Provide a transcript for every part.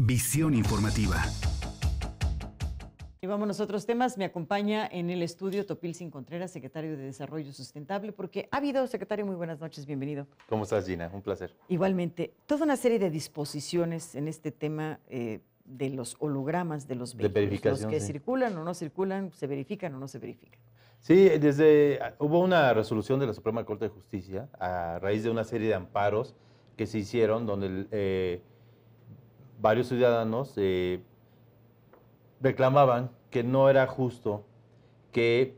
Visión informativa. Y vámonos a otros temas. Me acompaña en el estudio Topil Sin Contreras, secretario de Desarrollo Sustentable, porque ha habido, secretario, muy buenas noches, bienvenido. ¿Cómo estás, Gina? Un placer. Igualmente, toda una serie de disposiciones en este tema eh, de los hologramas de los vehículos, de los que circulan o no circulan, se verifican o no se verifican. Sí, desde hubo una resolución de la Suprema Corte de Justicia a raíz de una serie de amparos que se hicieron donde el eh, varios ciudadanos eh, reclamaban que no era justo que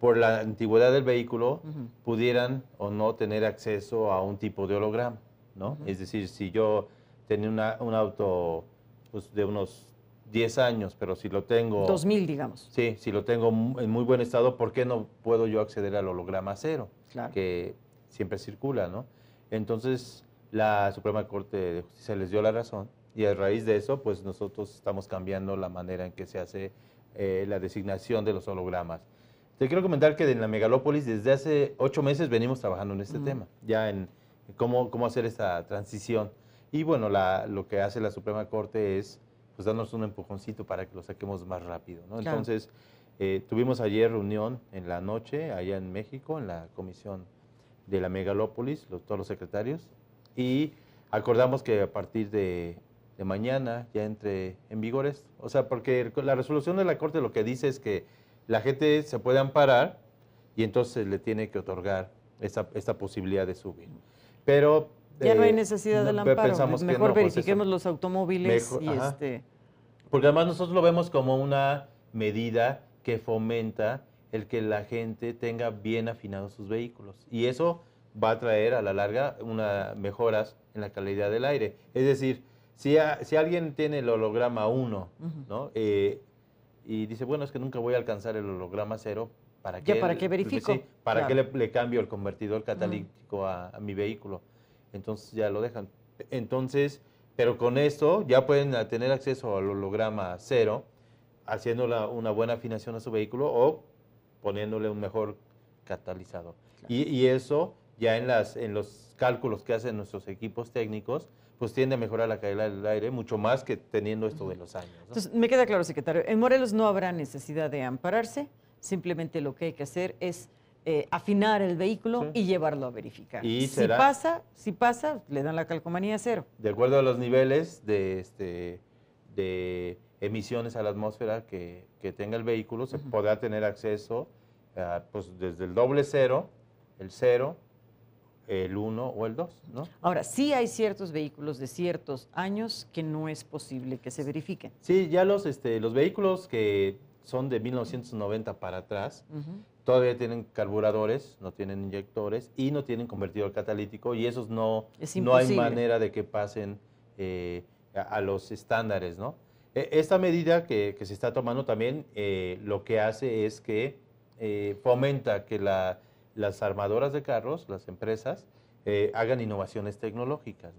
por la antigüedad del vehículo pudieran o no tener acceso a un tipo de holograma, ¿no? Es decir, si yo tenía un auto pues, de unos 10 años, pero si lo tengo... 2000, digamos. Sí, si lo tengo en muy buen estado, ¿por qué no puedo yo acceder al holograma cero? Que siempre circula, ¿no? Entonces, la Suprema Corte de Justicia les dio la razón y a raíz de eso, pues nosotros estamos cambiando la manera en que se hace eh, la designación de los hologramas. Te quiero comentar que en la megalópolis desde hace ocho meses venimos trabajando en este mm. tema, ya en cómo, cómo hacer esta transición. Y bueno, lo que hace la Suprema Corte es pues darnos un empujoncito para que lo saquemos más rápido. Entonces, eh, tuvimos ayer reunión en la noche allá en México, en la comisión de la megalópolis, los, todos los secretarios, y acordamos que a partir de de mañana ya entre en vigor esto. O sea, porque la resolución de la Corte lo que dice es que la gente se puede amparar y entonces le tiene que otorgar esta, esta posibilidad de subir. Pero... Ya no hay eh, necesidad del amparo. mejor pues, verifiquemos los automóviles y este... Porque además nosotros lo vemos como una medida que fomenta el que la gente tenga bien afinados sus vehículos. Y eso va a traer a la larga unas mejoras en la calidad del aire. Es decir, si, alguien tiene el holograma 1, eh, y dice, bueno, es que nunca voy a alcanzar el holograma 0, pues, pues, ¿para qué, ya, ¿para qué verifico? ¿para que le, cambio el convertidor catalítico a, mi vehículo? Entonces ya lo dejan. Entonces, pero con esto ya pueden tener acceso al holograma 0, haciendo una buena afinación a su vehículo o poniéndole un mejor catalizador. Y, eso ya en, en los cálculos que hacen nuestros equipos técnicos, pues tiende a mejorar la calidad del aire mucho más que teniendo esto de los años. Entonces, me queda claro, secretario, en Morelos no habrá necesidad de ampararse, simplemente lo que hay que hacer es eh, afinar el vehículo y llevarlo a verificar. ¿Y si pasa, si pasa, le dan la calcomanía cero. De acuerdo a los niveles de, este, de emisiones a la atmósfera que, tenga el vehículo, se podrá tener acceso pues, desde el doble cero, el cero, el 1 o el 2, ¿no? Ahora, sí hay ciertos vehículos de ciertos años que no es posible que se verifiquen. Sí, ya los, este, los vehículos que son de 1990 para atrás, todavía tienen carburadores, no tienen inyectores y no tienen convertidor catalítico y esos no, no hay manera de que pasen eh, a, los estándares, ¿no? E, esta medida que, se está tomando también eh, lo que hace es que eh, fomenta que la las armadoras de carros, las empresas, eh, hagan innovaciones tecnológicas.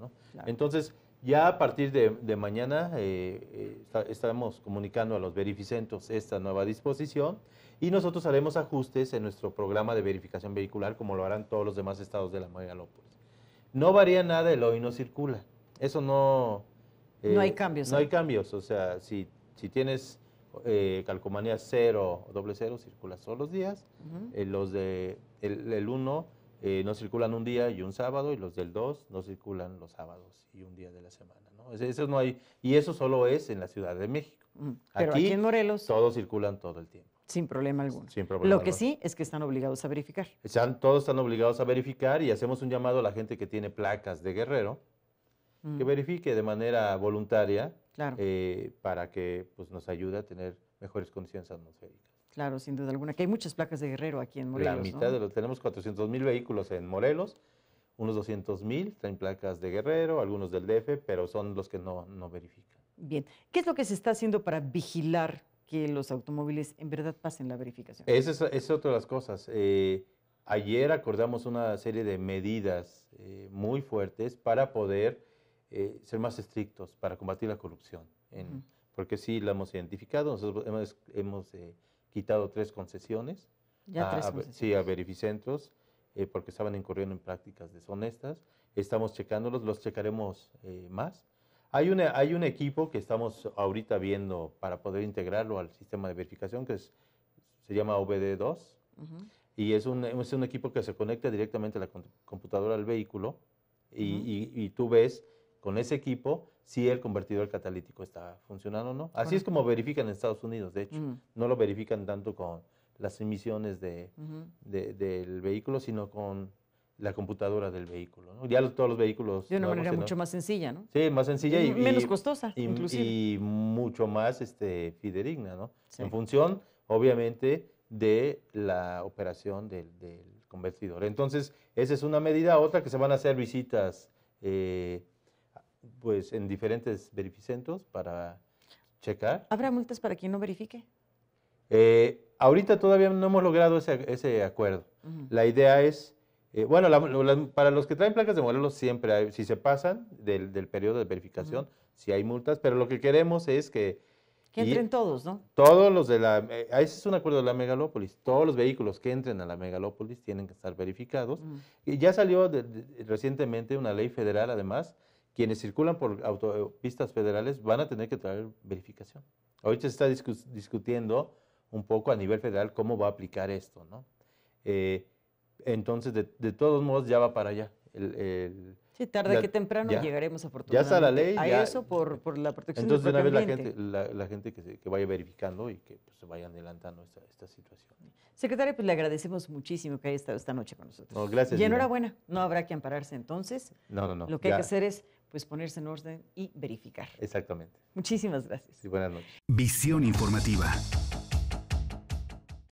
Entonces, ya a partir de, mañana eh, eh, estamos comunicando a los verificentos esta nueva disposición y nosotros haremos ajustes en nuestro programa de verificación vehicular como lo harán todos los demás estados de la megalópolis. No varía nada el hoy no circula. Eso no... no hay cambios. No hay cambios. O sea, si, si tienes eh, calcomanía 0 doble 0 circula solo los días. Eh, los de el 1 eh, no circulan un día y un sábado, y los del 2 no circulan los sábados y un día de la semana. ¿no? Eso no hay, y eso solo es en la Ciudad de México. Mm, aquí, en Morelos. Todos circulan todo el tiempo. Sin problema alguno. Lo que sí es que están obligados a verificar. todos están obligados a verificar y hacemos un llamado a la gente que tiene placas de guerrero que mm. verifique de manera voluntaria eh, para que pues, nos ayude a tener mejores condiciones atmosféricas. Claro, sin duda alguna, que hay muchas placas de Guerrero aquí en Morelos. La mitad de los, tenemos 400 mil vehículos en Morelos, unos 200.000 mil traen placas de Guerrero, algunos del DF, pero son los que no, no verifican. Bien, ¿qué es lo que se está haciendo para vigilar que los automóviles en verdad pasen la verificación? Esa es, otra de las cosas. Eh, ayer acordamos una serie de medidas eh, muy fuertes para poder eh, ser más estrictos para combatir la corrupción. Porque sí la hemos identificado, nosotros hemos, eh, quitado tres concesiones. a, tres sí, a verificentros, eh, porque estaban incurriendo en prácticas deshonestas. Estamos checándolos, los checaremos más. Hay, una, hay un equipo que estamos ahorita viendo para poder integrarlo al sistema de verificación, que se llama OBD2. Y es un, es un equipo que se conecta directamente a la computadora del vehículo y, y, y tú ves con ese equipo si el convertidor catalítico está funcionando o no. Así es como verifican en Estados Unidos, de hecho. No lo verifican tanto con las emisiones del vehículo, sino con la computadora del vehículo. Ya todos los vehículos... De una manera mucho más sencilla, ¿no? Sí, más sencilla y... menos costosa, y, inclusive. Y mucho más este, fidedigna, ¿no? En función, obviamente, de la operación del, convertidor. Entonces, esa es una medida. Otra que se van a hacer visitas... Eh, pues en diferentes verificentos para checar. ¿Habrá multas para quien no verifique? Eh, ahorita todavía no hemos logrado ese, ese acuerdo. La idea es, eh, bueno, para los que traen placas de Morelos siempre hay, si se pasan del, del periodo de verificación, si hay multas, pero lo que queremos es que... Que entren todos, ¿no? Todos los de la... Eh, ese es un acuerdo de la megalópolis. Todos los vehículos que entren a la megalópolis tienen que estar verificados. Y ya salió recientemente una ley federal, además, quienes circulan por autopistas federales van a tener que traer verificación. Ahorita se está discutiendo un poco a nivel federal cómo va a aplicar esto, ¿no? Eh, entonces, de, todos modos, ya va para allá. El, sí, tarde que temprano llegaremos afortunadamente. Ya está la ley. A eso por, la protección de del propio una vez ambiente. la gente, la, la gente que, vaya verificando y que pues, se vaya adelantando esta, situación. Secretario, pues le agradecemos muchísimo que haya estado esta noche con nosotros. gracias. Y enhorabuena. No habrá que ampararse entonces. No, no, no. Lo que hay que hacer es pues ponerse en orden y verificar. Exactamente. Muchísimas gracias. Y buenas noches. Visión informativa.